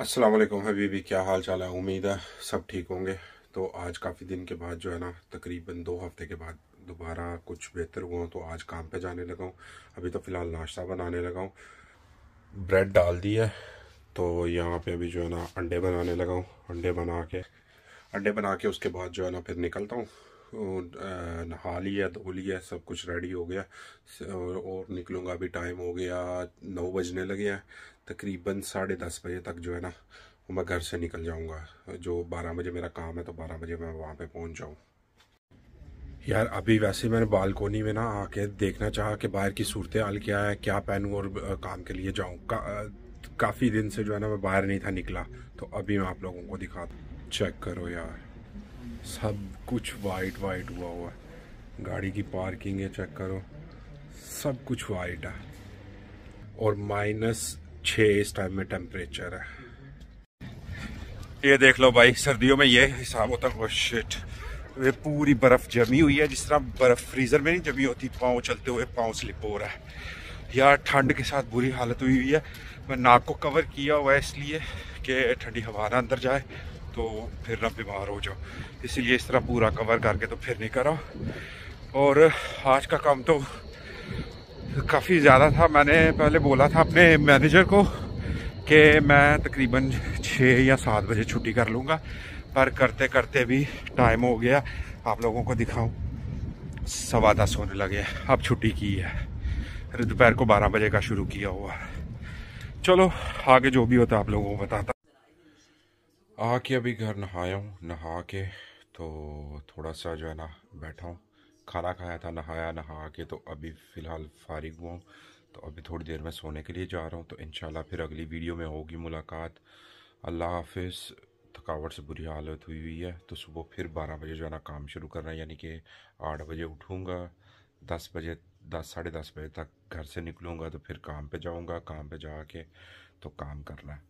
अस्सलाम वालेकुम हबीबी क्या हाल चाल है उम्मीद है सब ठीक होंगे तो आज काफ़ी दिन के बाद जो है ना तकरीबन दो हफ्ते के बाद दोबारा कुछ बेहतर हुआ तो आज काम पे जाने लगा हूँ अभी तो फ़िलहाल नाश्ता बनाने लगा हूँ ब्रेड डाल दी है तो यहाँ पे अभी जो है ना अंडे बनाने लगा हूँ अंडे बना के अंडे बना के उसके बाद जो है ना फिर निकलता हूँ नहा लिया धो लिया सब कुछ रेडी हो गया और, और निकलूँगा अभी टाइम हो गया नौ बजने लगे हैं तकरीबन साढ़े दस बजे तक जो है ना मैं घर से निकल जाऊँगा जो बारह बजे मेरा काम है तो बारह बजे मैं वहाँ पे पहुँच जाऊँ यार अभी वैसे मैंने बालकोनी में ना आके देखना चाहा कि बाहर की सूरत हाल क्या है क्या पहनूँ और काम के लिए जाऊँ का, काफ़ी दिन से जो है ना मैं बाहर नहीं था निकला तो अभी मैं आप लोगों को दिखा चेक करो यार सब कुछ वाइट वाइट हुआ हुआ है गाड़ी की पार्किंग है चेक करो सब कुछ वाइट है और माइनस छ इस टाइम में टेम्परेचर है ये देख लो भाई सर्दियों में ये हिसाब होता है शिट oh तो ये पूरी बर्फ़ जमी हुई है जिस तरह बर्फ़ फ्रीज़र में नहीं जमी होती पाँव चलते हुए पाँव स्लिप हो रहा है यार ठंड के साथ बुरी हालत हुई हुई है मैं नाक को कवर किया हुआ है इसलिए कि ठंडी हवा ना अंदर जाए तो फिर ना बीमार हो जाओ इसीलिए इस तरह पूरा कवर करके तो फिर नहीं करा और आज का काम तो काफ़ी ज़्यादा था मैंने पहले बोला था अपने मैनेजर को कि मैं तकरीबन छः या सात बजे छुट्टी कर लूँगा पर करते करते भी टाइम हो गया आप लोगों को दिखाऊँ सवा दस होने लगे अब छुट्टी की है दोपहर को बारह बजे का शुरू किया हुआ चलो आगे जो भी होता आप लोगों को बताता आके अभी घर नहाया हूँ नहा के तो थोड़ा सा जो है ना बैठा हूँ खाना खाया था नहाया नहा के तो अभी फ़िलहाल फारिग हुआ हूँ तो अभी थोड़ी देर में सोने के लिए जा रहा हूँ तो इन फिर अगली वीडियो में होगी मुलाकात अल्लाह हाफ थकावट से बुरी हालत हुई हुई है तो सुबह फिर बारह बजे जो है ना काम शुरू करना है यानी कि आठ बजे उठूँगा दस बजे दस साढ़े दस बजे तक घर से निकलूँगा तो फिर काम पे जाऊँगा काम पे के तो काम करना है